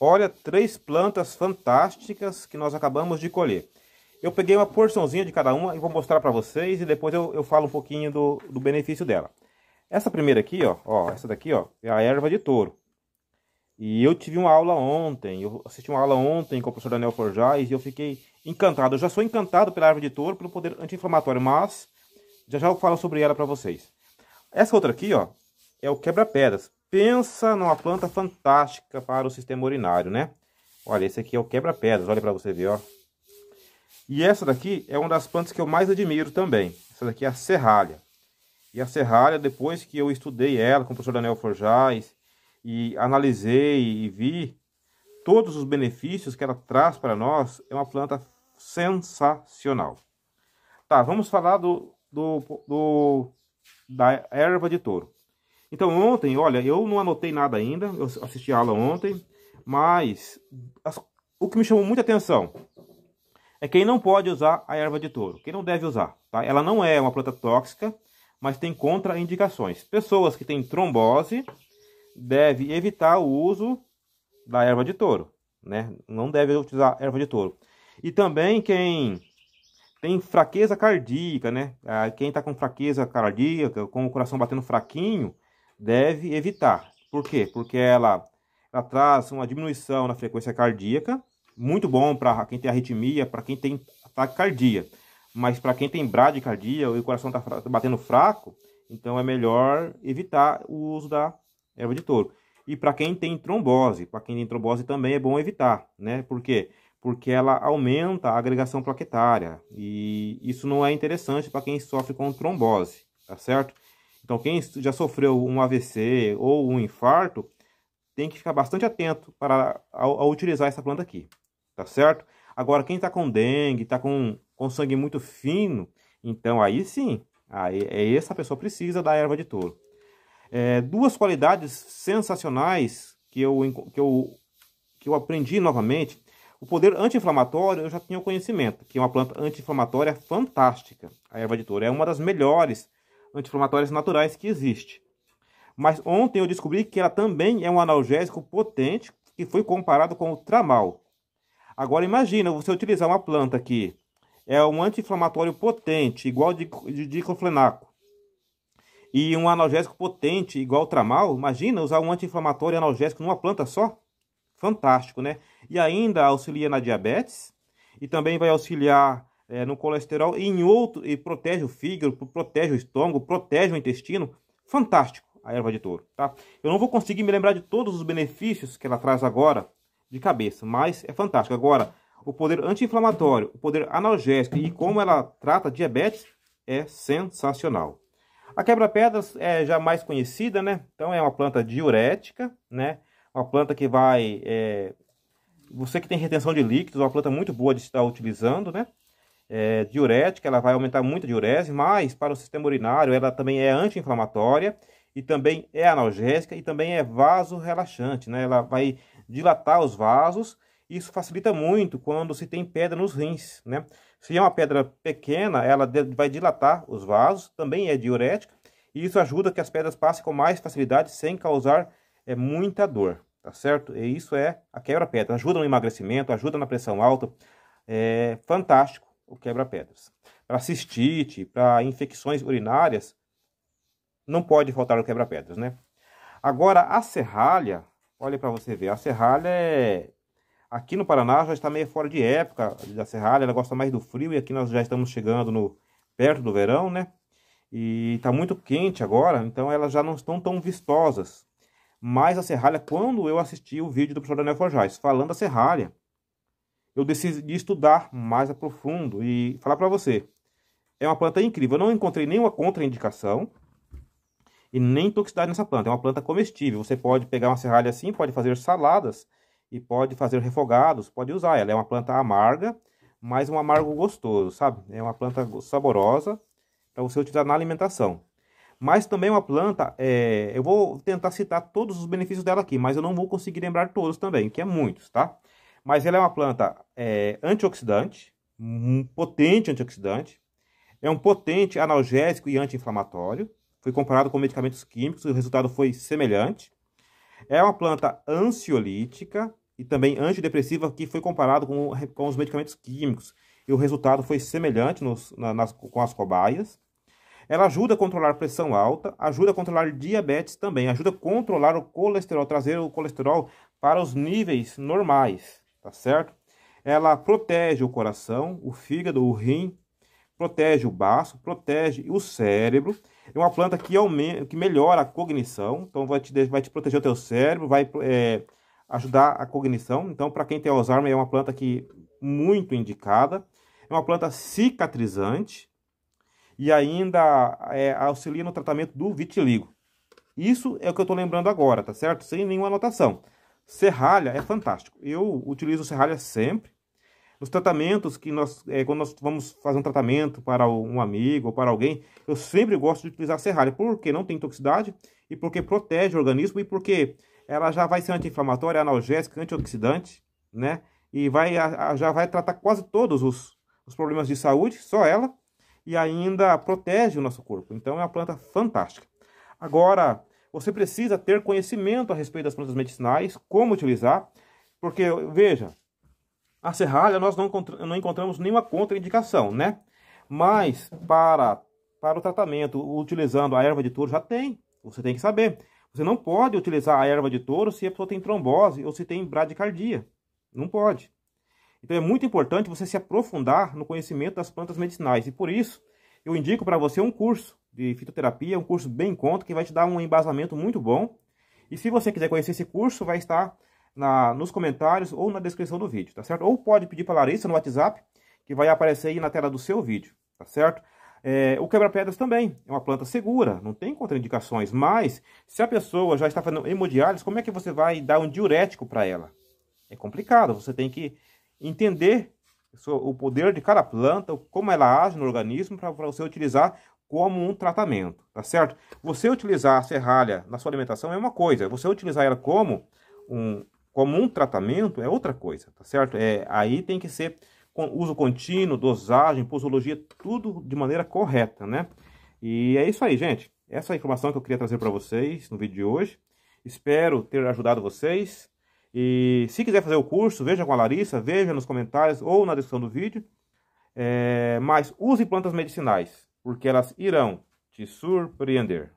Olha, três plantas fantásticas que nós acabamos de colher. Eu peguei uma porçãozinha de cada uma e vou mostrar para vocês e depois eu, eu falo um pouquinho do, do benefício dela. Essa primeira aqui, ó, ó, essa daqui, ó, é a erva de touro. E eu tive uma aula ontem, eu assisti uma aula ontem com o professor Daniel Forjais e eu fiquei encantado. Eu já sou encantado pela erva de touro, pelo poder anti-inflamatório, mas já já eu falo sobre ela para vocês. Essa outra aqui, ó, é o quebra-pedras. Pensa numa planta fantástica para o sistema urinário, né? Olha, esse aqui é o quebra-pedras, olha para você ver, ó. E essa daqui é uma das plantas que eu mais admiro também. Essa daqui é a serralha. E a serralha, depois que eu estudei ela com o professor Daniel Forjais e analisei e vi todos os benefícios que ela traz para nós, é uma planta sensacional. Tá, vamos falar do, do, do da erva de touro. Então ontem, olha, eu não anotei nada ainda, eu assisti a aula ontem, mas as, o que me chamou muita atenção é quem não pode usar a erva de touro, quem não deve usar, tá? Ela não é uma planta tóxica, mas tem contraindicações. Pessoas que têm trombose devem evitar o uso da erva de touro, né? Não deve utilizar erva de touro. E também quem tem fraqueza cardíaca, né? Ah, quem está com fraqueza cardíaca, com o coração batendo fraquinho, deve evitar. Por quê? Porque ela, ela traz uma diminuição na frequência cardíaca, muito bom para quem tem arritmia, para quem tem taquicardia. Mas para quem tem bradicardia ou o coração está tá batendo fraco, então é melhor evitar o uso da erva de touro. E para quem tem trombose, para quem tem trombose também é bom evitar, né? Por quê? Porque ela aumenta a agregação plaquetária e isso não é interessante para quem sofre com trombose, tá certo? Então, quem já sofreu um AVC ou um infarto, tem que ficar bastante atento para ao, ao utilizar essa planta aqui, tá certo? Agora, quem está com dengue, está com, com sangue muito fino, então aí sim, aí, é essa pessoa precisa da erva de touro. É, duas qualidades sensacionais que eu, que, eu, que eu aprendi novamente. O poder anti-inflamatório eu já tinha conhecimento, que é uma planta anti-inflamatória é fantástica. A erva de touro é uma das melhores anti-inflamatórias naturais que existe. Mas ontem eu descobri que ela também é um analgésico potente que foi comparado com o tramal. Agora imagina você utilizar uma planta que é um anti-inflamatório potente, igual de, diclofenaco, e um analgésico potente igual o tramal, imagina usar um anti-inflamatório analgésico numa planta só? Fantástico, né? E ainda auxilia na diabetes e também vai auxiliar é, no colesterol e em outro e protege o fígado, protege o estômago, protege o intestino. Fantástico a erva de touro, tá? Eu não vou conseguir me lembrar de todos os benefícios que ela traz agora de cabeça, mas é fantástico. Agora, o poder anti-inflamatório, o poder analgésico e como ela trata diabetes é sensacional. A quebra-pedras é já mais conhecida, né? Então é uma planta diurética, né? Uma planta que vai... É... Você que tem retenção de líquidos, uma planta muito boa de estar utilizando, né? é, diurética, ela vai aumentar muito a diurese, mas para o sistema urinário ela também é anti-inflamatória e também é analgésica e também é vasorrelaxante, né? Ela vai dilatar os vasos e isso facilita muito quando se tem pedra nos rins, né? Se é uma pedra pequena, ela vai dilatar os vasos, também é diurética e isso ajuda que as pedras passem com mais facilidade sem causar é, muita dor, tá certo? E isso é a quebra-pedra, ajuda no emagrecimento, ajuda na pressão alta, é fantástico o quebra-pedras. Para cistite, para infecções urinárias, não pode faltar o quebra-pedras, né? Agora, a serralha, olha para você ver, a serralha é... Aqui no Paraná já está meio fora de época da serralha, ela gosta mais do frio e aqui nós já estamos chegando no perto do verão, né? E está muito quente agora, então elas já não estão tão vistosas. Mas a serralha, quando eu assisti o vídeo do professor Daniel Forjais falando da serralha, eu decidi estudar mais a profundo e falar para você. É uma planta incrível. Eu não encontrei nenhuma contraindicação e nem toxicidade nessa planta. É uma planta comestível. Você pode pegar uma serralha assim, pode fazer saladas e pode fazer refogados, pode usar ela. É uma planta amarga, mas um amargo gostoso, sabe? É uma planta saborosa para você utilizar na alimentação. Mas também é uma planta, é... eu vou tentar citar todos os benefícios dela aqui, mas eu não vou conseguir lembrar todos também, que é muitos, tá? Mas ela é uma planta é, antioxidante, um potente antioxidante, é um potente analgésico e anti-inflamatório. Foi comparado com medicamentos químicos e o resultado foi semelhante. É uma planta ansiolítica e também antidepressiva que foi comparado com, com os medicamentos químicos e o resultado foi semelhante nos, na, nas, com as cobaias. Ela ajuda a controlar pressão alta, ajuda a controlar diabetes também, ajuda a controlar o colesterol, trazer o colesterol para os níveis normais tá certo? Ela protege o coração, o fígado, o rim, protege o baço, protege o cérebro. É uma planta que, aumenta, que melhora a cognição, então vai te, vai te proteger o teu cérebro, vai é, ajudar a cognição. Então, para quem tem Alzheimer, é uma planta que muito indicada. É uma planta cicatrizante e ainda é, auxilia no tratamento do vitiligo. Isso é o que eu estou lembrando agora, tá certo? Sem nenhuma anotação. Serralha é fantástico. Eu utilizo serralha sempre. nos tratamentos que nós, é, quando nós vamos fazer um tratamento para um amigo ou para alguém, eu sempre gosto de utilizar serralha, porque não tem toxicidade e porque protege o organismo e porque ela já vai ser anti-inflamatória, analgésica, antioxidante, né? E vai, já vai tratar quase todos os, os problemas de saúde, só ela, e ainda protege o nosso corpo. Então é uma planta fantástica. Agora, você precisa ter conhecimento a respeito das plantas medicinais, como utilizar, porque, veja, a serralha nós não, não encontramos nenhuma contraindicação, né? Mas para, para o tratamento utilizando a erva de touro já tem, você tem que saber. Você não pode utilizar a erva de touro se a pessoa tem trombose ou se tem bradicardia. Não pode. Então é muito importante você se aprofundar no conhecimento das plantas medicinais. E por isso, eu indico para você um curso de fitoterapia, é um curso bem conto que vai te dar um embasamento muito bom. E se você quiser conhecer esse curso, vai estar na, nos comentários ou na descrição do vídeo, tá certo? Ou pode pedir para Larissa no WhatsApp, que vai aparecer aí na tela do seu vídeo, tá certo? É, o quebra-pedras também é uma planta segura, não tem contraindicações, mas se a pessoa já está fazendo hemodiálise, como é que você vai dar um diurético para ela? É complicado, você tem que entender o poder de cada planta, como ela age no organismo, para você utilizar como um tratamento, tá certo? Você utilizar a serralha na sua alimentação é uma coisa, você utilizar ela como um, como um tratamento é outra coisa, tá certo? É, aí tem que ser uso contínuo, dosagem, posologia, tudo de maneira correta, né? E é isso aí, gente. Essa é a informação que eu queria trazer para vocês no vídeo de hoje. Espero ter ajudado vocês. E se quiser fazer o curso, veja com a Larissa, veja nos comentários ou na descrição do vídeo. É, mas use plantas medicinais porque elas irão te surpreender.